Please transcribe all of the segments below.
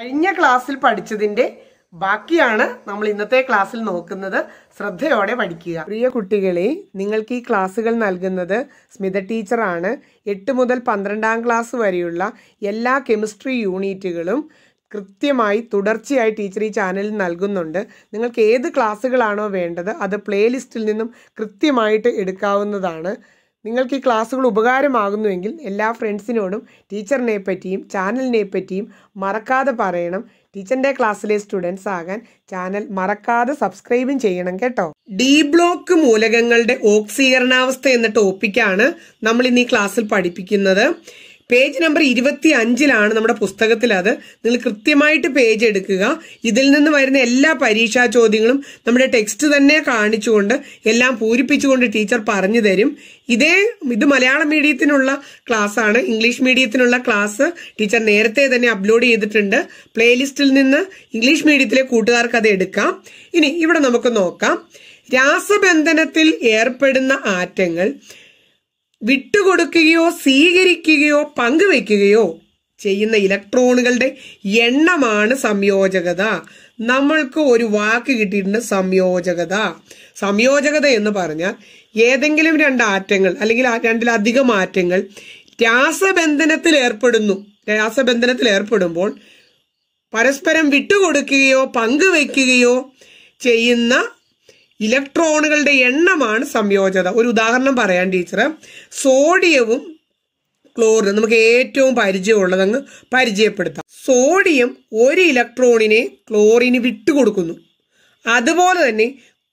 കഴിഞ്ഞ ക്ലാസ്സിൽ പഠിച്ചതിൻ്റെ ബാക്കിയാണ് നമ്മൾ ഇന്നത്തെ ക്ലാസ്സിൽ നോക്കുന്നത് ശ്രദ്ധയോടെ പഠിക്കുക പ്രിയ കുട്ടികളെ നിങ്ങൾക്ക് ഈ ക്ലാസ്സുകൾ നൽകുന്നത് സ്മിത ടീച്ചറാണ് എട്ട് മുതൽ പന്ത്രണ്ടാം ക്ലാസ് വരെയുള്ള എല്ലാ കെമിസ്ട്രി യൂണിറ്റുകളും കൃത്യമായി തുടർച്ചയായി ടീച്ചർ ഈ ചാനലിൽ നൽകുന്നുണ്ട് നിങ്ങൾക്ക് ഏത് ക്ലാസ്സുകളാണോ വേണ്ടത് അത് പ്ലേലിസ്റ്റിൽ നിന്നും കൃത്യമായിട്ട് എടുക്കാവുന്നതാണ് നിങ്ങൾക്ക് ഈ ക്ലാസ്സുകൾ ഉപകാരമാകുന്നുവെങ്കിൽ എല്ലാ ഫ്രണ്ട്സിനോടും ടീച്ചറിനെ പറ്റിയും ചാനലിനെ പറ്റിയും മറക്കാതെ പറയണം ടീച്ചറിൻ്റെ ക്ലാസ്സിലെ സ്റ്റുഡൻസ് ആകാൻ ചാനൽ മറക്കാതെ സബ്സ്ക്രൈബും ചെയ്യണം കേട്ടോ ഡി ബ്ലോക്ക് മൂലകങ്ങളുടെ ഓക്സീകരണാവസ്ഥ എന്ന ടോപ്പിക്കാണ് നമ്മൾ ഇന്ന് ഈ ക്ലാസ്സിൽ പഠിപ്പിക്കുന്നത് പേജ് നമ്പർ ഇരുപത്തി അഞ്ചിലാണ് നമ്മുടെ പുസ്തകത്തിൽ അത് നിങ്ങൾ കൃത്യമായിട്ട് പേജ് എടുക്കുക ഇതിൽ നിന്ന് വരുന്ന എല്ലാ പരീക്ഷാ ചോദ്യങ്ങളും നമ്മുടെ ടെക്സ്റ്റ് തന്നെ കാണിച്ചുകൊണ്ട് എല്ലാം പൂരിപ്പിച്ചുകൊണ്ട് ടീച്ചർ പറഞ്ഞു തരും ഇതേ ഇത് മലയാള മീഡിയത്തിനുള്ള ക്ലാസ് ആണ് ഇംഗ്ലീഷ് മീഡിയത്തിനുള്ള ക്ലാസ് ടീച്ചർ നേരത്തെ തന്നെ അപ്ലോഡ് ചെയ്തിട്ടുണ്ട് പ്ലേലിസ്റ്റിൽ നിന്ന് ഇംഗ്ലീഷ് മീഡിയത്തിലെ കൂട്ടുകാർക്ക് അത് എടുക്കാം ഇനി ഇവിടെ നമുക്ക് നോക്കാം രാസബന്ധനത്തിൽ ഏർപ്പെടുന്ന ആറ്റങ്ങൾ വിട്ടുകൊടുക്കുകയോ സ്വീകരിക്കുകയോ പങ്കുവെക്കുകയോ ചെയ്യുന്ന ഇലക്ട്രോണുകളുടെ എണ്ണമാണ് സംയോജകത നമ്മൾക്ക് ഒരു വാക്ക് കിട്ടിയിട്ടുണ്ട് സംയോജകത സംയോജകത എന്ന് പറഞ്ഞാൽ ഏതെങ്കിലും രണ്ട് ആറ്റങ്ങൾ അല്ലെങ്കിൽ രണ്ടിലധികം ആറ്റങ്ങൾ രാസബന്ധനത്തിൽ ഏർപ്പെടുന്നു രാസബന്ധനത്തിൽ ഏർപ്പെടുമ്പോൾ പരസ്പരം വിട്ടുകൊടുക്കുകയോ പങ്കുവെക്കുകയോ ചെയ്യുന്ന ഇലക്ട്രോണുകളുടെ എണ്ണമാണ് സംയോജത ഒരു ഉദാഹരണം പറയാൻ ടീച്ചർ സോഡിയവും ക്ലോറിനും നമുക്ക് ഏറ്റവും പരിചയമുള്ളത് അങ്ങ് പരിചയപ്പെടുത്താം സോഡിയം ഒരു ഇലക്ട്രോണിനെ ക്ലോറിന് വിട്ടുകൊടുക്കുന്നു അതുപോലെ തന്നെ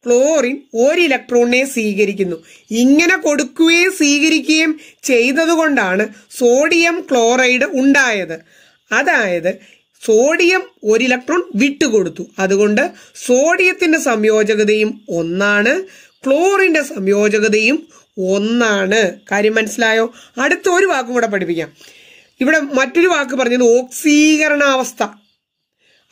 ക്ലോറിൻ ഒരു ഇലക്ട്രോണിനെ സ്വീകരിക്കുന്നു ഇങ്ങനെ കൊടുക്കുകയും സ്വീകരിക്കുകയും ചെയ്തതുകൊണ്ടാണ് സോഡിയം ക്ലോറൈഡ് ഉണ്ടായത് അതായത് സോഡിയം ഒരു ഇലക്ട്രോൺ വിട്ടുകൊടുത്തു അതുകൊണ്ട് സോഡിയത്തിന്റെ സംയോജകതയും ഒന്നാണ് ക്ലോറിന്റെ സംയോജകതയും ഒന്നാണ് കാര്യം മനസ്സിലായോ അടുത്ത ഒരു വാക്കും കൂടെ പഠിപ്പിക്കാം ഇവിടെ മറ്റൊരു വാക്ക് പറഞ്ഞത് ഓക്സീകരണാവസ്ഥ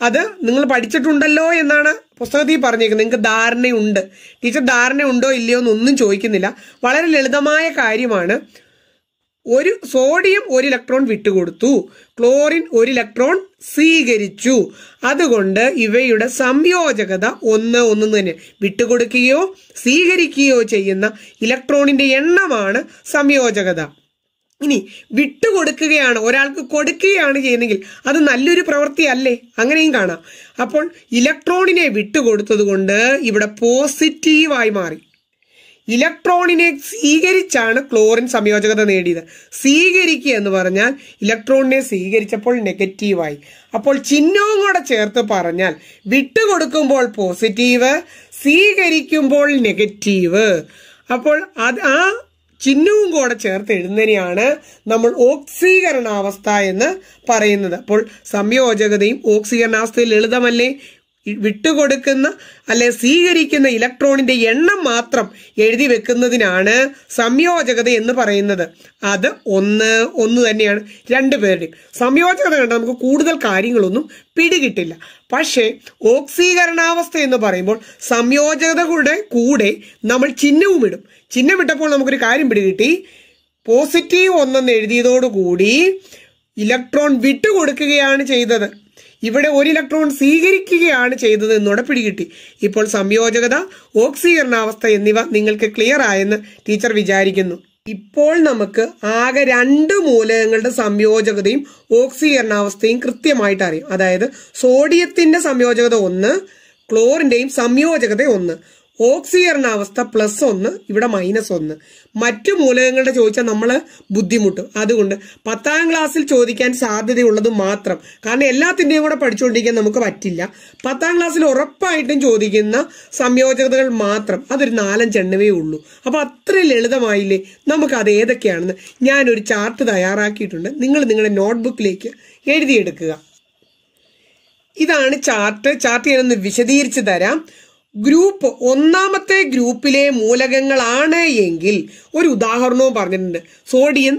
അത് നിങ്ങൾ പഠിച്ചിട്ടുണ്ടല്ലോ എന്നാണ് പുസ്തകത്തിൽ പറഞ്ഞേക്കുന്നത് നിങ്ങൾക്ക് ധാരണയുണ്ട് ടീച്ചർ ധാരണയുണ്ടോ ഇല്ലയോ എന്നൊന്നും ചോദിക്കുന്നില്ല വളരെ ലളിതമായ കാര്യമാണ് ഒരു സോഡിയം ഒരു ഇലക്ട്രോൺ വിട്ടുകൊടുത്തു ക്ലോറിൻ ഒരു ഇലക്ട്രോൺ സ്വീകരിച്ചു അതുകൊണ്ട് ഇവയുടെ സംയോജകത ഒന്ന് ഒന്ന് തന്നെ വിട്ടുകൊടുക്കുകയോ സ്വീകരിക്കുകയോ ചെയ്യുന്ന ഇലക്ട്രോണിന്റെ എണ്ണമാണ് സംയോജകത ഇനി വിട്ടുകൊടുക്കുകയാണ് ഒരാൾക്ക് കൊടുക്കുകയാണ് ചെയ്യുന്നെങ്കിൽ അത് നല്ലൊരു പ്രവൃത്തി അല്ലേ അങ്ങനെയും കാണാം അപ്പോൾ ഇലക്ട്രോണിനെ വിട്ടുകൊടുത്തത് കൊണ്ട് ഇവിടെ പോസിറ്റീവായി മാറി ഇലക്ട്രോണിനെ സ്വീകരിച്ചാണ് ക്ലോറിൻ സംയോജകത നേടിയത് സ്വീകരിക്കുക എന്ന് പറഞ്ഞാൽ ഇലക്ട്രോണിനെ സ്വീകരിച്ചപ്പോൾ നെഗറ്റീവായി അപ്പോൾ ചിഹ്നവും കൂടെ ചേർത്ത് പറഞ്ഞാൽ വിട്ടുകൊടുക്കുമ്പോൾ പോസിറ്റീവ് സ്വീകരിക്കുമ്പോൾ നെഗറ്റീവ് അപ്പോൾ അത് ആ ചിഹ്നവും കൂടെ ചേർത്ത് എഴുതുന്നതിനെയാണ് നമ്മൾ ഓക്സീകരണാവസ്ഥ എന്ന് പറയുന്നത് അപ്പോൾ സംയോജകതയും ഓക്സീകരണാവസ്ഥയിൽ ലളിതമല്ലേ വിട്ടുകൊടുക്കുന്ന അല്ലെ സ്വീകരിക്കുന്ന ഇലക്ട്രോണിന്റെ എണ്ണം മാത്രം എഴുതി വെക്കുന്നതിനാണ് സംയോജകത എന്ന് പറയുന്നത് അത് ഒന്ന് ഒന്ന് തന്നെയാണ് രണ്ടു രണ്ടുപേരുടെയും സംയോജകത കണ്ട നമുക്ക് കൂടുതൽ കാര്യങ്ങളൊന്നും പിടികിട്ടില്ല പക്ഷേ ഓക്സീകരണാവസ്ഥ എന്ന് പറയുമ്പോൾ സംയോജകത കൂടെ നമ്മൾ ചിഹ്നവും ഇടും ചിഹ്നം ഇട്ടപ്പോൾ നമുക്കൊരു കാര്യം പിടികിട്ടി പോസിറ്റീവ് ഒന്നെന്ന് എഴുതിയതോടുകൂടി ഇലക്ട്രോൺ വിട്ടുകൊടുക്കുകയാണ് ചെയ്തത് ഇവിടെ ഒരു ഇലക്ട്രോൺ സ്വീകരിക്കുകയാണ് ചെയ്തത് എന്നോടെ പിടികിട്ടി ഇപ്പോൾ സംയോജകത ഓക്സീകരണാവസ്ഥ എന്നിവ നിങ്ങൾക്ക് ക്ലിയർ ആയെന്ന് ടീച്ചർ വിചാരിക്കുന്നു ഇപ്പോൾ നമുക്ക് ആകെ രണ്ട് മൂലകങ്ങളുടെ സംയോജകതയും ഓക്സീകരണാവസ്ഥയും കൃത്യമായിട്ട് അറിയാം അതായത് സോഡിയത്തിന്റെ സംയോജകത ഒന്ന് ക്ലോറിന്റെയും സംയോജകത ഒന്ന് ഓക്സിജറിന്റെ അവസ്ഥ പ്ലസ് ഒന്ന് ഇവിടെ മൈനസ് ഒന്ന് മറ്റു മൂലകങ്ങളുടെ ചോദിച്ചാൽ നമ്മൾ ബുദ്ധിമുട്ടും അതുകൊണ്ട് പത്താം ക്ലാസ്സിൽ ചോദിക്കാൻ സാധ്യതയുള്ളത് മാത്രം കാരണം എല്ലാത്തിൻ്റെയും കൂടെ പഠിച്ചുകൊണ്ടിരിക്കാൻ നമുക്ക് പറ്റില്ല പത്താം ക്ലാസ്സിൽ ഉറപ്പായിട്ടും ചോദിക്കുന്ന സംയോജകതകൾ മാത്രം അതൊരു നാലഞ്ചെണ്ണവേ ഉള്ളൂ അപ്പോൾ അത്ര ലളിതമായില്ലേ അത് ഏതൊക്കെയാണെന്ന് ഞാനൊരു ചാർട്ട് തയ്യാറാക്കിയിട്ടുണ്ട് നിങ്ങൾ നിങ്ങളുടെ നോട്ട്ബുക്കിലേക്ക് എഴുതിയെടുക്കുക ഇതാണ് ചാർട്ട് ചാർട്ട് ഞാനൊന്ന് വിശദീകരിച്ച് തരാം ഗ്രൂപ്പ് ഒന്നാമത്തെ ഗ്രൂപ്പിലെ മൂലകങ്ങളാണ് എങ്കിൽ ഒരു ഉദാഹരണവും പറഞ്ഞിട്ടുണ്ട് സോഡിയം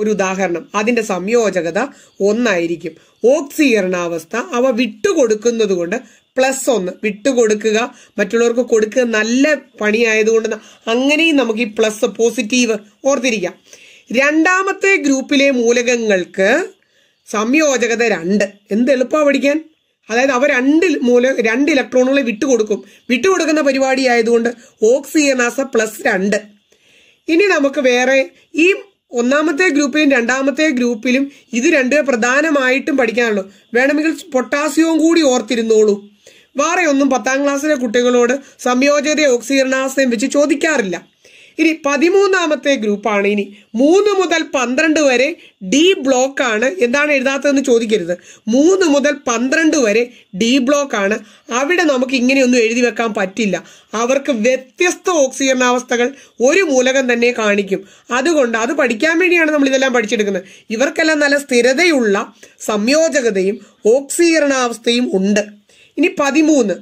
ഒരു ഉദാഹരണം അതിന്റെ സംയോജകത ഒന്നായിരിക്കും ഓക്സീകരണാവസ്ഥ അവ വിട്ടുകൊടുക്കുന്നത് കൊണ്ട് പ്ലസ് ഒന്ന് വിട്ടുകൊടുക്കുക മറ്റുള്ളവർക്ക് കൊടുക്കുക നല്ല പണിയായതുകൊണ്ട് അങ്ങനെയും നമുക്ക് ഈ പ്ലസ് പോസിറ്റീവ് ഓർത്തിരിക്കാം രണ്ടാമത്തെ ഗ്രൂപ്പിലെ മൂലകങ്ങൾക്ക് സംയോജകത രണ്ട് എന്ത് എളുപ്പമാണ് പഠിക്കാൻ അതായത് അവ രണ്ട് മൂല രണ്ട് ഇലക്ട്രോണുകളെ വിട്ടുകൊടുക്കും വിട്ടുകൊടുക്കുന്ന പരിപാടി ആയതുകൊണ്ട് ഓക്സിയനാസ പ്ലസ് രണ്ട് ഇനി നമുക്ക് വേറെ ഈ ഒന്നാമത്തെ ഗ്രൂപ്പിലും രണ്ടാമത്തെ ഗ്രൂപ്പിലും ഇത് രണ്ട് പ്രധാനമായിട്ടും പഠിക്കാനുള്ളൂ വേണമെങ്കിൽ പൊട്ടാസ്യവും കൂടി ഓർത്തിരുന്നോളൂ വേറെ ഒന്നും പത്താം ക്ലാസ്സിലെ കുട്ടികളോട് സംയോജിത ഓക്സിജനാസയും വെച്ച് ചോദിക്കാറില്ല ഇനി പതിമൂന്നാമത്തെ ഗ്രൂപ്പാണ് ഇനി മൂന്ന് മുതൽ പന്ത്രണ്ട് വരെ ഡി ബ്ലോക്ക് ആണ് എന്താണ് എഴുതാത്തതെന്ന് ചോദിക്കരുത് മൂന്ന് മുതൽ പന്ത്രണ്ട് വരെ ഡി ബ്ലോക്ക് ആണ് അവിടെ നമുക്ക് ഇങ്ങനെയൊന്നും എഴുതി വെക്കാൻ പറ്റില്ല അവർക്ക് വ്യത്യസ്ത ഓക്സിജനാവസ്ഥകൾ ഒരു മൂലകം തന്നെ കാണിക്കും അതുകൊണ്ട് അത് പഠിക്കാൻ വേണ്ടിയാണ് നമ്മൾ ഇതെല്ലാം പഠിച്ചെടുക്കുന്നത് ഇവർക്കെല്ലാം നല്ല സ്ഥിരതയുള്ള സംയോജകതയും ഓക്സീകരണാവസ്ഥയും ഉണ്ട് ഇനി പതിമൂന്ന്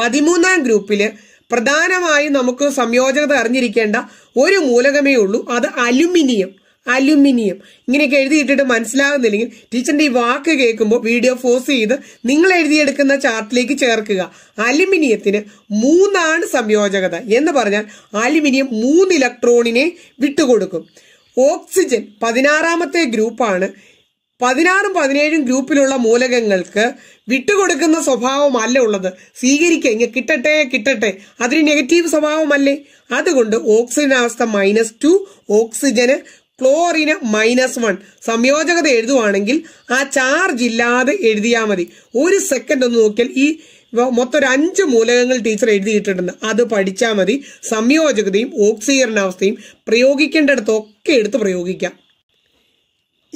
പതിമൂന്നാം ഗ്രൂപ്പില് പ്രധാനമായി നമുക്ക് സംയോജകത അറിഞ്ഞിരിക്കേണ്ട ഒരു മൂലകമേ ഉള്ളൂ അത് അലുമിനിയം അലുമിനിയം ഇങ്ങനെയൊക്കെ എഴുതിയിട്ടിട്ട് മനസ്സിലാകുന്നില്ലെങ്കിൽ ടീച്ചറിന്റെ ഈ വാക്ക് കേൾക്കുമ്പോൾ വീഡിയോ ഫോസ് ചെയ്ത് നിങ്ങൾ എഴുതിയെടുക്കുന്ന ചാർട്ടിലേക്ക് ചേർക്കുക അലുമിനിയത്തിന് മൂന്നാണ് സംയോജകത എന്ന് പറഞ്ഞാൽ അലുമിനിയം മൂന്ന് ഇലക്ട്രോണിനെ വിട്ടുകൊടുക്കും ഓക്സിജൻ പതിനാറാമത്തെ ഗ്രൂപ്പാണ് പതിനാറും പതിനേഴും ഗ്രൂപ്പിലുള്ള മൂലകങ്ങൾക്ക് വിട്ടുകൊടുക്കുന്ന സ്വഭാവമല്ല ഉള്ളത് സ്വീകരിക്കുക ഇങ്ങനെ കിട്ടട്ടെ കിട്ടട്ടെ അതിന് നെഗറ്റീവ് സ്വഭാവമല്ലേ അതുകൊണ്ട് ഓക്സിജൻ അവസ്ഥ മൈനസ് ടു ഓക്സിജന് ക്ലോറിന് മൈനസ് വൺ സംയോജകത എഴുതുവാണെങ്കിൽ ആ ചാർജ് ഇല്ലാതെ എഴുതിയാൽ മതി ഒരു സെക്കൻഡ് ഒന്ന് നോക്കിയാൽ ഈ മൊത്തം ഒരു അഞ്ച് മൂലകങ്ങൾ ടീച്ചർ എഴുതിയിട്ടുണ്ട് അത് പഠിച്ചാൽ മതി സംയോജകതയും ഓക്സീകരണാവസ്ഥയും പ്രയോഗിക്കേണ്ടിടത്തൊക്കെ എടുത്ത് പ്രയോഗിക്കാം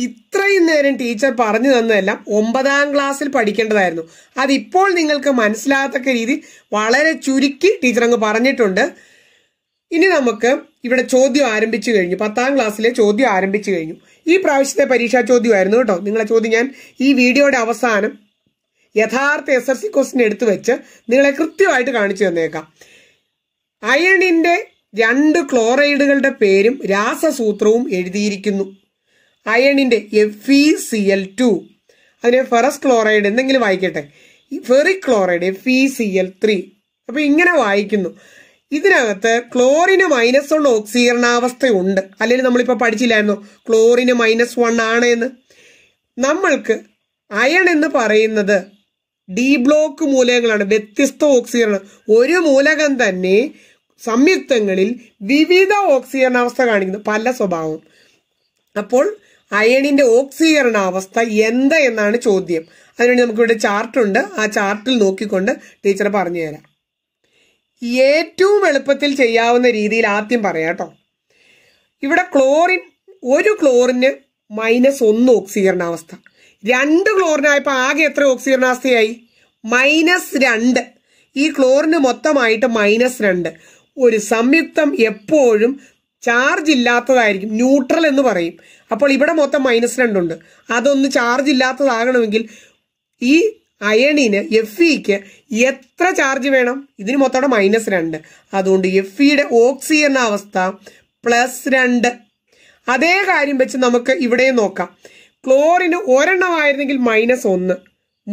ഇത്രയും നേരം ടീച്ചർ പറഞ്ഞു തന്നതെല്ലാം ഒമ്പതാം ക്ലാസ്സിൽ പഠിക്കേണ്ടതായിരുന്നു അതിപ്പോൾ നിങ്ങൾക്ക് മനസ്സിലാകത്തക്ക രീതി വളരെ ചുരുക്കി ടീച്ചർ അങ്ങ് പറഞ്ഞിട്ടുണ്ട് ഇനി നമുക്ക് ഇവിടെ ചോദ്യം ആരംഭിച്ചു കഴിഞ്ഞു പത്താം ക്ലാസ്സിലെ ചോദ്യം ആരംഭിച്ചു കഴിഞ്ഞു ഈ പ്രാവശ്യത്തെ പരീക്ഷാ ചോദ്യമായിരുന്നു കേട്ടോ നിങ്ങളെ ചോദ്യം ഞാൻ ഈ വീഡിയോയുടെ അവസാനം യഥാർത്ഥ എസ് എസ് സി ക്വസ്റ്റിൻ എടുത്തു വെച്ച് നിങ്ങളെ കൃത്യമായിട്ട് കാണിച്ചു തന്നേക്കാം അയണിന്റെ രണ്ട് ക്ലോറൈഡുകളുടെ പേരും രാസസൂത്രവും എഴുതിയിരിക്കുന്നു അയണിന്റെ F E C L two അതിനെ ഫെറസ് ക്ലോറൈഡ് എന്തെങ്കിലും വായിക്കട്ടെ ferric chloride F E C L three അപ്പൊ ഇങ്ങനെ വായിക്കുന്നു ഇതിനകത്ത് ക്ലോറിന് മൈനസ് വൺ ഓക്സീകരണാവസ്ഥയുണ്ട് അല്ലെങ്കിൽ നമ്മളിപ്പോൾ പഠിച്ചില്ലായിരുന്നു ക്ലോറിന് മൈനസ് വൺ ആണ് എന്ന് നമ്മൾക്ക് അയൺ എന്ന് പറയുന്നത് ഡി ബ്ലോക്ക് മൂലകങ്ങളാണ് വ്യത്യസ്ത ഓക്സീകരണം ഒരു മൂലകം തന്നെ സംയുക്തങ്ങളിൽ വിവിധ ഓക്സീകരണാവസ്ഥ കാണിക്കുന്നു പല സ്വഭാവം അപ്പോൾ അയണിന്റെ ഓക്സീകരണ അവസ്ഥ എന്ത് എന്നാണ് ചോദ്യം അതിനുവേണ്ടി നമുക്കിവിടെ ചാർട്ടുണ്ട് ആ ചാർട്ടിൽ നോക്കിക്കൊണ്ട് ടീച്ചർ പറഞ്ഞു തരാം ഏറ്റവും എളുപ്പത്തിൽ ചെയ്യാവുന്ന രീതിയിൽ ആദ്യം പറയാം കേട്ടോ ഇവിടെ ക്ലോറിൻ ഒരു ക്ലോറിന് മൈനസ് ഒന്ന് ഓക്സീകരണാവസ്ഥ രണ്ട് ക്ലോറിനായപ്പോൾ ആകെ എത്ര ഓക്സീകരണാവസ്ഥയായി മൈനസ് രണ്ട് ഈ ക്ലോറിന് മൊത്തമായിട്ട് മൈനസ് രണ്ട് ഒരു സംയുക്തം എപ്പോഴും ചാർജ് ഇല്ലാത്തതായിരിക്കും ന്യൂട്രൽ എന്ന് പറയും അപ്പോൾ ഇവിടെ മൊത്തം മൈനസ് രണ്ടുണ്ട് അതൊന്ന് ചാർജ് ഇല്ലാത്തതാകണമെങ്കിൽ ഈ അയണിന് എഫ് ഇക്ക് എത്ര ചാർജ് വേണം ഇതിന് മൊത്തം മൈനസ് രണ്ട് അതുകൊണ്ട് എഫ് ഇയുടെ ഓക്സിജൻ അവസ്ഥ പ്ലസ് രണ്ട് അതേ കാര്യം വെച്ച് നമുക്ക് ഇവിടെയും നോക്കാം ക്ലോറിന് ഒരെണ്ണമായിരുന്നെങ്കിൽ മൈനസ് ഒന്ന്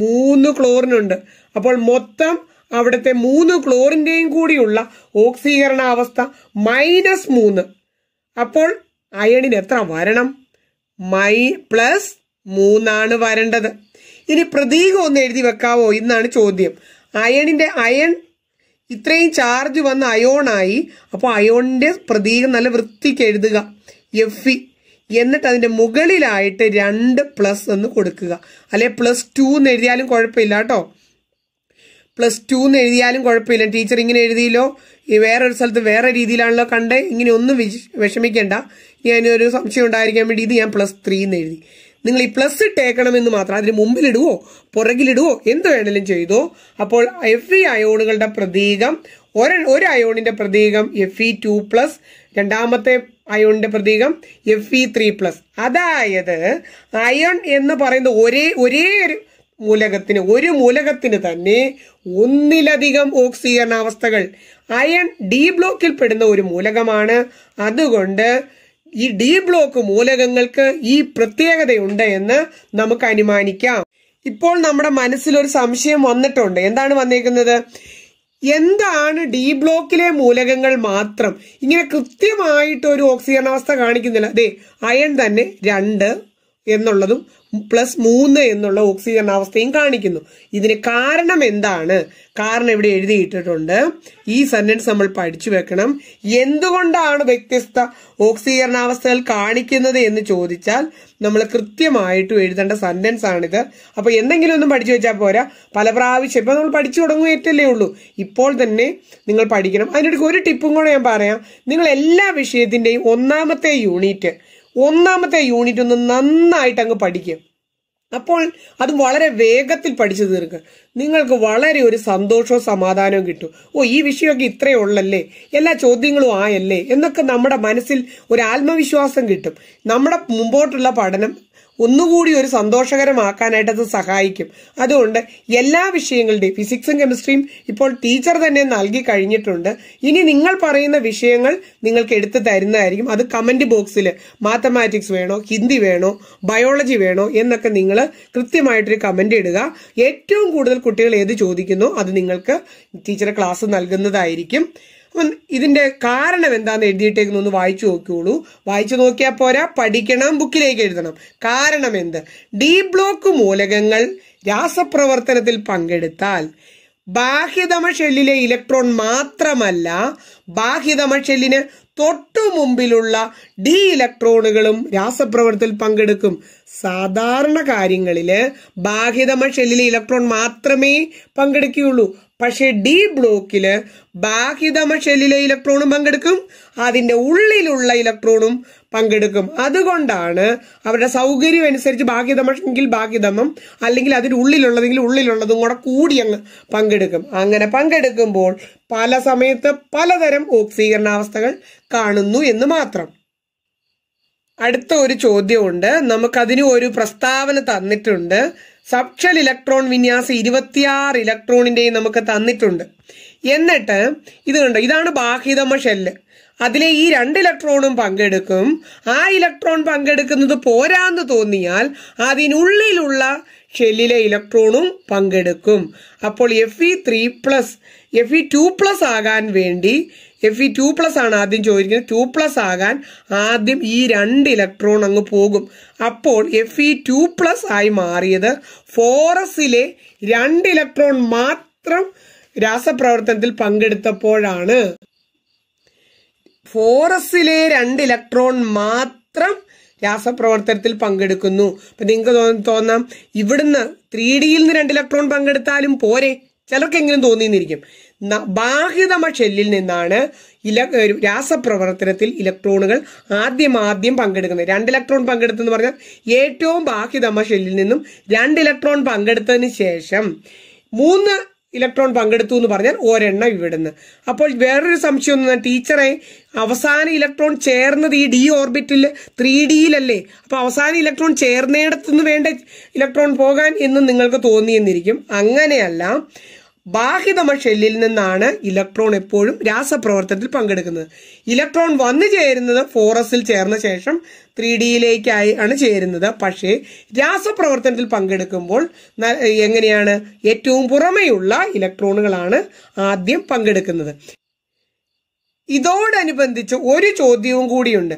മൂന്ന് ക്ലോറിനുണ്ട് അപ്പോൾ മൊത്തം അവിടുത്തെ മൂന്ന് ക്ലോറിൻ്റെയും കൂടിയുള്ള ഓക്സീകരണാവസ്ഥ മൈനസ് മൂന്ന് അപ്പോൾ അയണിന് എത്ര വരണം മൈ പ്ലസ് മൂന്നാണ് വരേണ്ടത് ഇനി പ്രതീകം ഒന്ന് എഴുതി വെക്കാവോ എന്നാണ് ചോദ്യം അയണിൻ്റെ അയൺ ഇത്രയും ചാർജ് വന്ന അയോണായി അപ്പോൾ അയോണിൻ്റെ പ്രതീകം നല്ല വൃത്തിക്ക് എഴുതുക എഫ് ഇ എന്നിട്ട് അതിൻ്റെ മുകളിലായിട്ട് രണ്ട് പ്ലസ് എന്ന് കൊടുക്കുക അല്ലെ പ്ലസ് ടു എന്ന് എഴുതിയാലും കുഴപ്പമില്ല കേട്ടോ പ്ലസ് ടു എന്ന് എഴുതിയാലും കുഴപ്പമില്ല ടീച്ചർ ഇങ്ങനെ എഴുതിയില്ലോ ഈ വേറൊരു സ്ഥലത്ത് വേറെ രീതിയിലാണല്ലോ കണ്ടേ ഇങ്ങനെ ഒന്നും വിഷമിക്കേണ്ട ഞാനൊരു ഒരു സംശയം ഉണ്ടായിരിക്കാൻ വേണ്ടി ഇത് ഞാൻ പ്ലസ് ത്രീ എന്ന് എഴുതി നിങ്ങൾ ഈ പ്ലസ് ഇട്ടേക്കണമെന്ന് മാത്രം അതിന് മുമ്പിലിടുവോ പുറകിലിടുവോ എന്ത് വേണമെങ്കിലും ചെയ്തോ അപ്പോൾ എഫ് ഇ അയോണുകളുടെ പ്രതീകം ഒര ഒരു അയോണിന്റെ പ്രതീകം എഫ് ഇ ടു പ്ലസ് രണ്ടാമത്തെ അയോണിന്റെ പ്രതീകം എഫ് ഇ ത്രീ പ്ലസ് അതായത് അയോൺ എന്ന് പറയുന്നത് ഒരേ ഒരേ ഒരു മൂലകത്തിന് ഒരു മൂലകത്തിന് തന്നെ ഒന്നിലധികം ഓക്സീകരണ അവസ്ഥകൾ അയൺ ഡി ബ്ലോക്കിൽ പെടുന്ന ഒരു മൂലകമാണ് അതുകൊണ്ട് ഈ ഡി ബ്ലോക്ക് മൂലകങ്ങൾക്ക് ഈ പ്രത്യേകതയുണ്ട് എന്ന് നമുക്ക് അനുമാനിക്കാം ഇപ്പോൾ നമ്മുടെ മനസ്സിൽ ഒരു സംശയം വന്നിട്ടുണ്ട് എന്താണ് വന്നേക്കുന്നത് എന്താണ് ഡി ബ്ലോക്കിലെ മൂലകങ്ങൾ മാത്രം ഇങ്ങനെ കൃത്യമായിട്ട് ഒരു ഓക്സിജൻ അവസ്ഥ കാണിക്കുന്നില്ല അതെ അയൺ തന്നെ രണ്ട് എന്നുള്ളതും പ്ലസ് മൂന്ന് എന്നുള്ള ഓക്സിജൻ അവസ്ഥയും കാണിക്കുന്നു ഇതിന് കാരണം എന്താണ് കാരണം ഇവിടെ എഴുതിയിട്ടിട്ടുണ്ട് ഈ സെന്റൻസ് നമ്മൾ പഠിച്ചു വെക്കണം എന്തുകൊണ്ടാണ് വ്യത്യസ്ത ഓക്സീകരണാവസ്ഥകൾ കാണിക്കുന്നത് എന്ന് ചോദിച്ചാൽ നമ്മൾ കൃത്യമായിട്ടും എഴുതേണ്ട സെന്റൻസ് ആണിത് അപ്പോൾ എന്തെങ്കിലും ഒന്നും പഠിച്ചു വെച്ചാൽ പോരാ പല പ്രാവശ്യം ഇപ്പൊ നമ്മൾ പഠിച്ചു തുടങ്ങുകയറ്റല്ലേ ഉള്ളൂ ഇപ്പോൾ തന്നെ നിങ്ങൾ പഠിക്കണം അതിനിടയ്ക്ക് ഒരു ടിപ്പും കൂടെ ഞാൻ പറയാം നിങ്ങൾ എല്ലാ വിഷയത്തിൻ്റെയും ഒന്നാമത്തെ യൂണിറ്റ് ഒന്നാമത്തെ യൂണിറ്റ് ഒന്ന് നന്നായിട്ട് അങ്ങ് പഠിക്കുക അപ്പോൾ അത് വളരെ വേഗത്തിൽ പഠിച്ചു തീർക്കുക നിങ്ങൾക്ക് വളരെ ഒരു സന്തോഷവും സമാധാനവും കിട്ടും ഓ ഈ വിഷയമൊക്കെ ഇത്രയേ ഉള്ളല്ലേ എല്ലാ ചോദ്യങ്ങളും ആയല്ലേ എന്നൊക്കെ നമ്മുടെ മനസ്സിൽ ഒരു ആത്മവിശ്വാസം കിട്ടും നമ്മുടെ മുമ്പോട്ടുള്ള പഠനം ഒന്നുകൂടി ഒരു സന്തോഷകരമാക്കാനായിട്ട് അത് സഹായിക്കും അതുകൊണ്ട് എല്ലാ വിഷയങ്ങളുടെയും ഫിസിക്സും കെമിസ്ട്രിയും ഇപ്പോൾ ടീച്ചർ തന്നെ നൽകി കഴിഞ്ഞിട്ടുണ്ട് ഇനി നിങ്ങൾ പറയുന്ന വിഷയങ്ങൾ നിങ്ങൾക്ക് എടുത്തു തരുന്നതായിരിക്കും അത് കമന്റ് ബോക്സിൽ മാത്തമാറ്റിക്സ് വേണോ ഹിന്ദി വേണോ ബയോളജി വേണോ എന്നൊക്കെ നിങ്ങൾ കൃത്യമായിട്ടൊരു കമന്റ് ഇടുക ഏറ്റവും കൂടുതൽ കുട്ടികൾ ഏത് ചോദിക്കുന്നു അത് നിങ്ങൾക്ക് ടീച്ചർ ക്ലാസ് നൽകുന്നതായിരിക്കും അപ്പം ഇതിന്റെ കാരണം എന്താണെന്ന് എഴുതിയിട്ടേക്കുന്ന ഒന്ന് വായിച്ചു നോക്കിയോളൂ വായിച്ചു നോക്കിയാൽ പോരാ പഠിക്കണം ബുക്കിലേക്ക് എഴുതണം കാരണം എന്ത് ഡി ബ്ലോക്ക് മൂലകങ്ങൾ രാസപ്രവർത്തനത്തിൽ പങ്കെടുത്താൽ ബാഹ്യതമ ഷെല്ലിലെ ഇലക്ട്രോൺ മാത്രമല്ല ബാഹ്യതമ ഷെല്ലിന് തൊട്ടു മുമ്പിലുള്ള ഡി ഇലക്ട്രോണുകളും രാസപ്രവർത്തനത്തിൽ പങ്കെടുക്കും സാധാരണ കാര്യങ്ങളിൽ ബാഹ്യതമ ഷെല്ലിലെ ഇലക്ട്രോൺ മാത്രമേ പങ്കെടുക്കുകയുള്ളൂ പക്ഷെ ഡി ബ്ലോക്കില് ബാഹ്യതമ ഷെല്ലിലെ ഇലക്ട്രോണും പങ്കെടുക്കും അതിന്റെ ഉള്ളിലുള്ള ഇലക്ട്രോണും പങ്കെടുക്കും അതുകൊണ്ടാണ് അവരുടെ സൗകര്യം അനുസരിച്ച് ബാഹ്യതമെങ്കിൽ ബാഹ്യതമം അല്ലെങ്കിൽ അതിൻ്റെ ഉള്ളിലുള്ളതെങ്കിൽ ഉള്ളിലുള്ളതും കൂടെ കൂടി അങ്ങ് പങ്കെടുക്കും അങ്ങനെ പങ്കെടുക്കുമ്പോൾ പല സമയത്ത് പലതരം ഓക്സീകരണാവസ്ഥകൾ കാണുന്നു എന്ന് മാത്രം അടുത്ത ഒരു ചോദ്യമുണ്ട് നമുക്കതിന് ഒരു പ്രസ്താവന തന്നിട്ടുണ്ട് സബ്ഷൽ ഇലക്ട്രോൺ വിന്യാസം ഇരുപത്തിയാറ് ഇലക്ട്രോണിൻ്റെയും നമുക്ക് തന്നിട്ടുണ്ട് എന്നിട്ട് ഇത് കണ്ടോ ഇതാണ് ബാഹ്യതമ ഷെല്ല് അതിലെ ഈ രണ്ട് ഇലക്ട്രോണും പങ്കെടുക്കും ആ ഇലക്ട്രോൺ പങ്കെടുക്കുന്നത് പോരാന്ന് തോന്നിയാൽ അതിനുള്ളിലുള്ള ഷെല്ലിലെ ഇലക്ട്രോണും പങ്കെടുക്കും അപ്പോൾ F E three plus F E two plus ആകാൻ വേണ്ടി എഫ് ഇ ടു പ്ലസ് ആണ് ആദ്യം ചോദിക്കുന്നത് ടു പ്ലസ് ആകാൻ ആദ്യം ഈ രണ്ട് ഇലക്ട്രോൺ അങ്ങ് പോകും അപ്പോൾ എഫ് ഇ ടു പ്ലസ് ആയി മാറിയത് ഫോറസിലെ രണ്ട് ഇലക്ട്രോൺ മാത്രം രാസപ്രവർത്തനത്തിൽ പങ്കെടുത്തപ്പോഴാണ് ഫോറസിലെ രണ്ട് ഇലക്ട്രോൺ മാത്രം രാസപ്രവർത്തനത്തിൽ പങ്കെടുക്കുന്നു അപ്പൊ നിങ്ങൾക്ക് തോന്നാം ഇവിടുന്ന് ത്രീ ഡിയിൽ നിന്ന് രണ്ട് ഇലക്ട്രോൺ പങ്കെടുത്താലും പോരെ ചിലർക്ക് എങ്ങനെ തോന്നിയെന്നിരിക്കും ബാഹ്യതമ ഷെല്ലിൽ നിന്നാണ് ഇല രാസപ്രവർത്തനത്തിൽ ഇലക്ട്രോണുകൾ ആദ്യം ആദ്യം പങ്കെടുക്കുന്നത് രണ്ട് ഇലക്ട്രോൺ പങ്കെടുത്തെന്ന് പറഞ്ഞാൽ ഏറ്റവും ബാഹ്യതമ ഷെല്ലിൽ നിന്നും രണ്ട് ഇലക്ട്രോൺ പങ്കെടുത്തതിന് ശേഷം മൂന്ന് ഇലക്ട്രോൺ പങ്കെടുത്തു എന്ന് പറഞ്ഞാൽ ഒരെണ്ണം ഇവിടുന്ന് അപ്പോൾ വേറൊരു സംശയം ഒന്നും ടീച്ചറെ അവസാന ഇലക്ട്രോൺ ചേർന്നത് ഈ ഡി ഓർബിറ്റിൽ ത്രീ ഡിയിലല്ലേ അപ്പോൾ അവസാന ഇലക്ട്രോൺ ചേർന്നിടത്തുനിന്ന് വേണ്ട ഇലക്ട്രോൺ പോകാൻ എന്ന് നിങ്ങൾക്ക് തോന്നിയെന്നിരിക്കും അങ്ങനെയല്ല ബാഹിതമ ഷെല്ലിൽ നിന്നാണ് ഇലക്ട്രോൺ എപ്പോഴും രാസപ്രവർത്തനത്തിൽ പങ്കെടുക്കുന്നത് ഇലക്ട്രോൺ വന്നു ചേരുന്നത് ഫോറസിൽ ചേർന്ന ശേഷം ത്രീ ഡിയിലേക്കായി ആണ് ചേരുന്നത് പക്ഷേ രാസപ്രവർത്തനത്തിൽ പങ്കെടുക്കുമ്പോൾ എങ്ങനെയാണ് ഏറ്റവും പുറമെയുള്ള ഇലക്ട്രോണുകളാണ് ആദ്യം പങ്കെടുക്കുന്നത് ഇതോടനുബന്ധിച്ച് ഒരു ചോദ്യവും കൂടിയുണ്ട്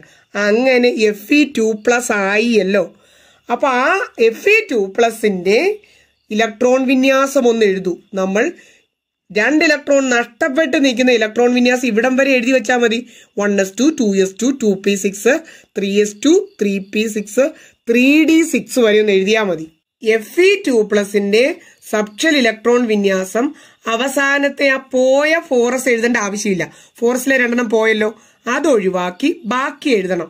അങ്ങനെ എഫ് ഇ ടു പ്ലസ് ആയിയല്ലോ അപ്പോൾ ആ എഫ് ഇ ടു പ്ലസിന്റെ ഇലക്ട്രോൺ വിന്യാസം ഒന്ന് എഴുതൂ നമ്മൾ രണ്ട് ഇലക്ട്രോൺ നഷ്ടപ്പെട്ട് നിൽക്കുന്ന ഇലക്ട്രോൺ വിന്യാസം ഇവിടം വരെ എഴുതി വെച്ചാൽ മതി one S two two S two two P six three S two three P six three D six വരെ ഒന്ന് എഴുതിയാൽ മതി എഫ് ഇ ടു പ്ലസിന്റെ സബ്ഷൽ ഇലക്ട്രോൺ വിന്യാസം അവസാനത്തെ ആ പോയ ഫോറസ് എഴുതേണ്ട ആവശ്യമില്ല ഫോറസിലെ രണ്ടെണ്ണം പോയല്ലോ അത് ഒഴിവാക്കി ബാക്കി എഴുതണം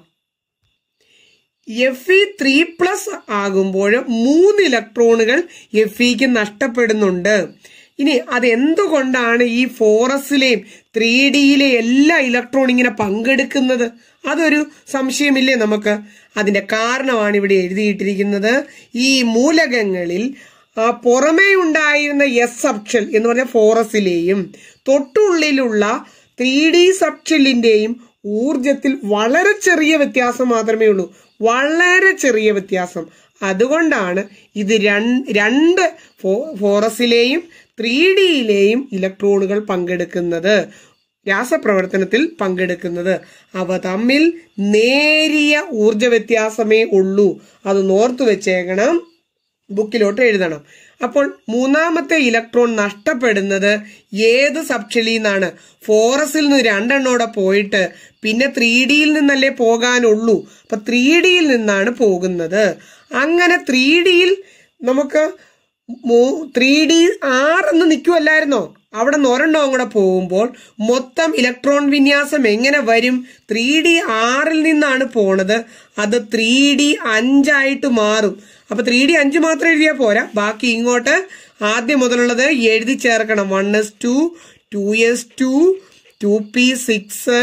എഫ് ഇ ത്രീ പ്ലസ് ആകുമ്പോൾ മൂന്ന് ഇലക്ട്രോണുകൾ എഫ് ഇക്ക് നഷ്ടപ്പെടുന്നുണ്ട് ഇനി അതെന്തുകൊണ്ടാണ് ഈ ഫോറസിലെയും ത്രീ ഡിയിലെ എല്ലാ ഇലക്ട്രോൺ ഇങ്ങനെ പങ്കെടുക്കുന്നത് അതൊരു സംശയമില്ലേ നമുക്ക് അതിന്റെ കാരണമാണ് ഇവിടെ എഴുതിയിട്ടിരിക്കുന്നത് ഈ മൂലകങ്ങളിൽ പുറമേ ഉണ്ടായിരുന്ന എസ് സബ്ഷൽ എന്ന് പറഞ്ഞ ഫോറസിലെയും തൊട്ടുള്ളിലുള്ള ത്രീ ഡി സബ്ഷെല്ലിന്റെയും ഊർജത്തിൽ വളരെ ചെറിയ വ്യത്യാസം മാത്രമേ ഉള്ളൂ വളരെ ചെറിയ വ്യത്യാസം അതുകൊണ്ടാണ് ഇത് രണ്ട് ഫോറസിലെയും ത്രീ ഡിയിലെയും ഇലക്ട്രോണുകൾ പങ്കെടുക്കുന്നത് രാസപ്രവർത്തനത്തിൽ പങ്കെടുക്കുന്നത് അവ തമ്മിൽ നേരിയ ഊർജ വ്യത്യാസമേ ഉള്ളൂ അത് നോർത്ത് വെച്ചേക്കണം ബുക്കിലോട്ട് എഴുതണം അപ്പോൾ മൂന്നാമത്തെ ഇലക്ട്രോൺ നഷ്ടപ്പെടുന്നത് ഏത് സബ്ഷെലിൽ നിന്നാണ് ഫോറസിൽ നിന്ന് രണ്ടെണ്ണോടെ പോയിട്ട് പിന്നെ ത്രീ ഡിയിൽ നിന്നല്ലേ പോകാനുള്ളൂ അപ്പൊ ത്രീ ഡിയിൽ നിന്നാണ് പോകുന്നത് അങ്ങനെ ത്രീ ഡിയിൽ നമുക്ക് ത്രീ ഡി ആർ എന്ന് നിൽക്കുമല്ലായിരുന്നോ അവിടെ നിന്ന് ഒരെണ്ണം കൂടെ പോകുമ്പോൾ മൊത്തം ഇലക്ട്രോൺ വിന്യാസം എങ്ങനെ വരും ത്രീ ഡി ആറിൽ നിന്നാണ് പോണത് അത് ത്രീ ഡി അഞ്ചായിട്ട് മാറും അപ്പോൾ ത്രീ ഡി അഞ്ച് മാത്രം എഴുതിയാൽ പോരാ ബാക്കി ഇങ്ങോട്ട് ആദ്യം മുതലുള്ളത് എഴുതി ചേർക്കണം one S two two S two two P six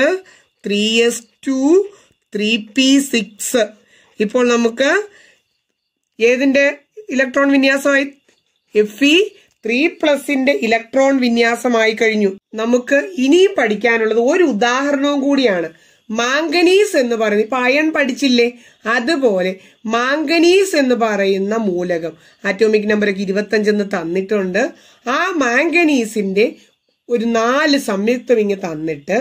three S two three P six ഇപ്പോൾ നമുക്ക് ഏതിൻ്റെ ഇലക്ട്രോൺ വിന്യാസമായി എഫ് ഇ ത്രീ പ്ലസിന്റെ ഇലക്ട്രോൺ വിന്യാസമായി കഴിഞ്ഞു നമുക്ക് ഇനിയും പഠിക്കാനുള്ളത് ഒരു ഉദാഹരണവും കൂടിയാണ് മാംഗനീസ് എന്ന് പറയുന്നത് ഇപ്പൊ അയൺ പഠിച്ചില്ലേ അതുപോലെ മാംഗനീസ് എന്ന് പറയുന്ന മൂലകം ആറ്റോമിക് നമ്പറൊക്കെ ഇരുപത്തഞ്ചെന്ന് തന്നിട്ടുണ്ട് ആ മാംഗനീസിന്റെ ഒരു നാല് സംയുക്തം ഇങ്ങ് തന്നിട്ട്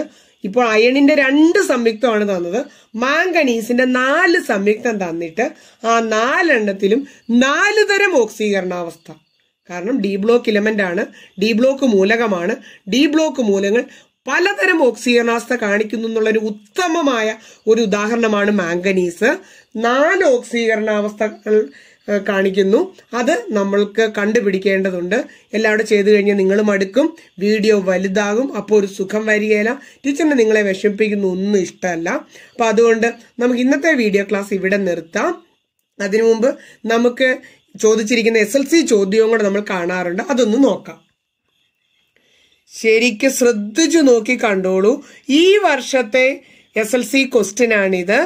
ഇപ്പോൾ അയണിന്റെ രണ്ട് സംയുക്തമാണ് തന്നത് മാംഗനീസിന്റെ നാല് സംയുക്തം തന്നിട്ട് ആ നാലെണ്ണത്തിലും നാല് തരം ഓക്സീകരണാവസ്ഥ കാരണം ഡി ബ്ലോക്ക് ഇലമെന്റ് ആണ് ഡി ബ്ലോക്ക് മൂലകമാണ് ഡി ബ്ലോക്ക് മൂലങ്ങൾ പലതരം ഓക്സിജനാസ്ഥ കാണിക്കുന്നു എന്നുള്ള ഒരു ഉത്തമമായ ഒരു ഉദാഹരണമാണ് മാംഗനീസ് നാല് ഓക്സീകരണാവസ്ഥ കാണിക്കുന്നു അത് നമ്മൾക്ക് കണ്ടുപിടിക്കേണ്ടതുണ്ട് എല്ലാവരും ചെയ്തു കഴിഞ്ഞാൽ നിങ്ങളും അടുക്കും വീഡിയോ വലുതാകും അപ്പോൾ ഒരു സുഖം വരികയില്ല ടീച്ചറിനെ നിങ്ങളെ വിഷമിപ്പിക്കുന്ന ഒന്നും ഇഷ്ടമല്ല അപ്പം അതുകൊണ്ട് നമുക്ക് ഇന്നത്തെ വീഡിയോ ക്ലാസ് ഇവിടെ നിർത്താം അതിനു മുമ്പ് നമുക്ക് ചോദിച്ചിരിക്കുന്ന എസ് എൽ സി ചോദ്യവും കൂടെ നമ്മൾ കാണാറുണ്ട് അതൊന്ന് നോക്കാം ശരിക്ക് ശ്രദ്ധിച്ചു നോക്കി കണ്ടോളൂ ഈ വർഷത്തെ എസ് എൽ സി ക്വസ്റ്റ്യനാണിത്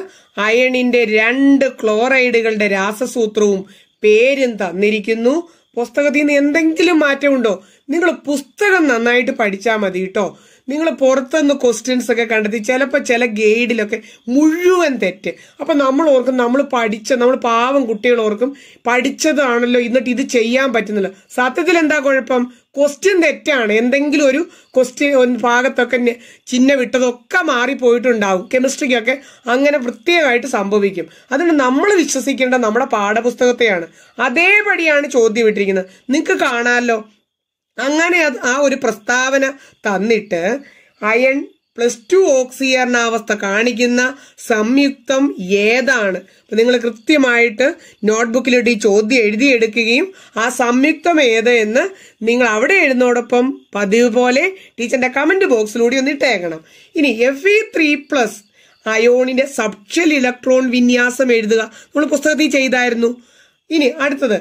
അയണിന്റെ രണ്ട് ക്ലോറൈഡുകളുടെ രാസസൂത്രവും പേരും തന്നിരിക്കുന്നു പുസ്തകത്തിൽ നിന്ന് എന്തെങ്കിലും മാറ്റമുണ്ടോ നിങ്ങൾ പുസ്തകം നന്നായിട്ട് പഠിച്ചാൽ മതി കേട്ടോ നിങ്ങൾ പുറത്തുനിന്ന് ക്വസ്റ്റ്യൻസ് ഒക്കെ കണ്ടെത്തി ചിലപ്പോൾ ചില ഗൈഡിലൊക്കെ മുഴുവൻ തെറ്റ് അപ്പം നമ്മൾ ഓർക്കും നമ്മൾ പഠിച്ച നമ്മൾ പാവം കുട്ടികൾ ഓർക്കും പഠിച്ചതാണല്ലോ എന്നിട്ട് ഇത് ചെയ്യാൻ പറ്റുന്നില്ല സത്യത്തിൽ എന്താ കുഴപ്പം ക്വസ്റ്റ്യൻ തെറ്റാണ് എന്തെങ്കിലും ഒരു ക്വസ്റ്റ്യൻ ഭാഗത്തൊക്കെ ചിഹ്ന വിട്ടതൊക്കെ മാറിപ്പോയിട്ടുണ്ടാവും കെമിസ്ട്രിക്കൊക്കെ അങ്ങനെ വൃത്തിയായിട്ട് സംഭവിക്കും അതുകൊണ്ട് നമ്മൾ വിശ്വസിക്കേണ്ട നമ്മുടെ പാഠപുസ്തകത്തെയാണ് അതേപടിയാണ് ചോദ്യം വിട്ടിരിക്കുന്നത് നിങ്ങൾക്ക് കാണാമല്ലോ അങ്ങനെ അത് ആ ഒരു പ്രസ്താവന തന്നിട്ട് അയൺ പ്ലസ് ടു ഓക്സിയറിനാവസ്ഥ കാണിക്കുന്ന സംയുക്തം ഏതാണ് അപ്പം നിങ്ങൾ കൃത്യമായിട്ട് നോട്ട്ബുക്കിലിട്ട് ഈ ചോദ്യം എഴുതിയെടുക്കുകയും ആ സംയുക്തം ഏത് എന്ന് നിങ്ങൾ അവിടെ എഴുതുന്നതോടൊപ്പം പതിവ് പോലെ ടീച്ചറിന്റെ കമന്റ് ബോക്സിലൂടെ ഒന്ന് ഇട്ടേക്കണം ഇനി എഫ് ഇ ത്രീ പ്ലസ് അയോണിന്റെ സബ്ഷൽ ഇലക്ട്രോൺ വിന്യാസം എഴുതുക നമ്മൾ പുസ്തകത്തിൽ ചെയ്തായിരുന്നു ഇനി അടുത്തത്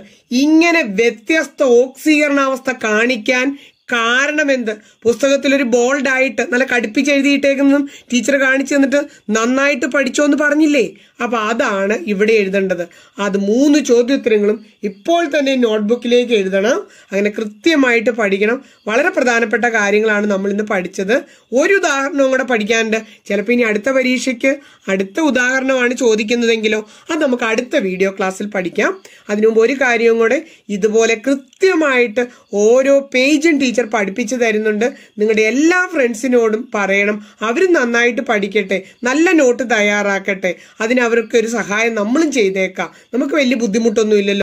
ഇങ്ങനെ വ്യത്യസ്ത ഓക്സീകരണാവസ്ഥ കാണിക്കാൻ കാരണം എന്ത് പുസ്തകത്തിൽ ബോൾഡ് ബോൾഡായിട്ട് നല്ല കടുപ്പിച്ച് എഴുതിയിട്ടേക്കുന്നതും ടീച്ചർ കാണിച്ചു തന്നിട്ട് നന്നായിട്ട് പഠിച്ചോ എന്ന് പറഞ്ഞില്ലേ അപ്പൊ അതാണ് ഇവിടെ എഴുതേണ്ടത് അത് മൂന്ന് ചോദ്യോത്തരങ്ങളും ഇപ്പോൾ തന്നെ നോട്ട്ബുക്കിലേക്ക് എഴുതണം അങ്ങനെ കൃത്യമായിട്ട് പഠിക്കണം വളരെ പ്രധാനപ്പെട്ട കാര്യങ്ങളാണ് നമ്മൾ ഇന്ന് പഠിച്ചത് ഒരു ഉദാഹരണവും കൂടെ പഠിക്കാനുണ്ട് ചിലപ്പോൾ ഇനി അടുത്ത പരീക്ഷയ്ക്ക് അടുത്ത ഉദാഹരണമാണ് ചോദിക്കുന്നതെങ്കിലോ അത് നമുക്ക് അടുത്ത വീഡിയോ ക്ലാസ്സിൽ പഠിക്കാം അതിനുമുമ്പ് ഒരു കാര്യവും കൂടെ ഇതുപോലെ കൃത്യമായിട്ട് ഓരോ പേജും ടീച്ചർ ടീച്ചർ പഠിപ്പിച്ചു തരുന്നുണ്ട് നിങ്ങളുടെ എല്ലാ ഫ്രണ്ട്സിനോടും പറയണം അവർ നന്നായിട്ട് പഠിക്കട്ടെ നല്ല നോട്ട് തയ്യാറാക്കട്ടെ അതിനവർക്കൊരു സഹായം നമ്മളും ചെയ്തേക്കാം നമുക്ക് വലിയ ബുദ്ധിമുട്ടൊന്നുമില്ലല്ലോ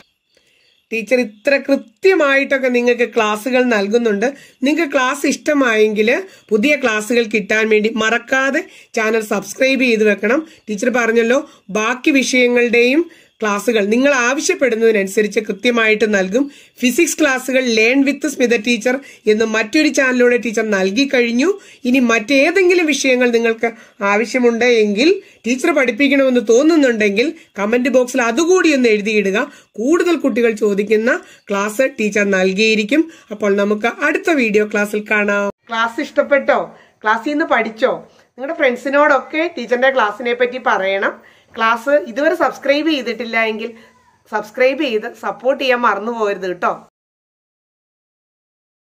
ടീച്ചർ ഇത്ര കൃത്യമായിട്ടൊക്കെ നിങ്ങൾക്ക് ക്ലാസ്സുകൾ നൽകുന്നുണ്ട് നിങ്ങൾക്ക് ക്ലാസ് ഇഷ്ടമായെങ്കിൽ പുതിയ ക്ലാസ്സുകൾ കിട്ടാൻ വേണ്ടി മറക്കാതെ ചാനൽ സബ്സ്ക്രൈബ് ചെയ്ത് വെക്കണം ടീച്ചർ പറഞ്ഞല്ലോ ബാക്കി വിഷയങ്ങളുടെയും ക്ലാസ്സുകൾ നിങ്ങൾ ആവശ്യപ്പെടുന്നതിനനുസരിച്ച് കൃത്യമായിട്ട് നൽകും ഫിസിക്സ് ക്ലാസ്സുകൾ ലേൺ വിത്ത് സ്മിത ടീച്ചർ എന്ന് മറ്റൊരു ചാനലിലൂടെ ടീച്ചർ നൽകി കഴിഞ്ഞു ഇനി മറ്റേതെങ്കിലും വിഷയങ്ങൾ നിങ്ങൾക്ക് ആവശ്യമുണ്ട് എങ്കിൽ ടീച്ചർ പഠിപ്പിക്കണമെന്ന് തോന്നുന്നുണ്ടെങ്കിൽ കമന്റ് ബോക്സിൽ അതുകൂടി ഒന്ന് എഴുതിയിടുക കൂടുതൽ കുട്ടികൾ ചോദിക്കുന്ന ക്ലാസ് ടീച്ചർ നൽകിയിരിക്കും അപ്പോൾ നമുക്ക് അടുത്ത വീഡിയോ ക്ലാസ്സിൽ കാണാം ക്ലാസ് ഇഷ്ടപ്പെട്ടോ ക്ലാസ്സിൽ നിന്ന് പഠിച്ചോ നിങ്ങളുടെ ഫ്രണ്ട്സിനോടൊക്കെ ടീച്ചറിന്റെ ക്ലാസ്സിനെ പറ്റി പറയണം ക്ലാസ് ഇതുവരെ സബ്സ്ക്രൈബ് ചെയ്തിട്ടില്ല എങ്കിൽ സബ്സ്ക്രൈബ് ചെയ്ത് സപ്പോർട്ട് ചെയ്യാൻ മറന്നു പോകരുത് കേട്ടോ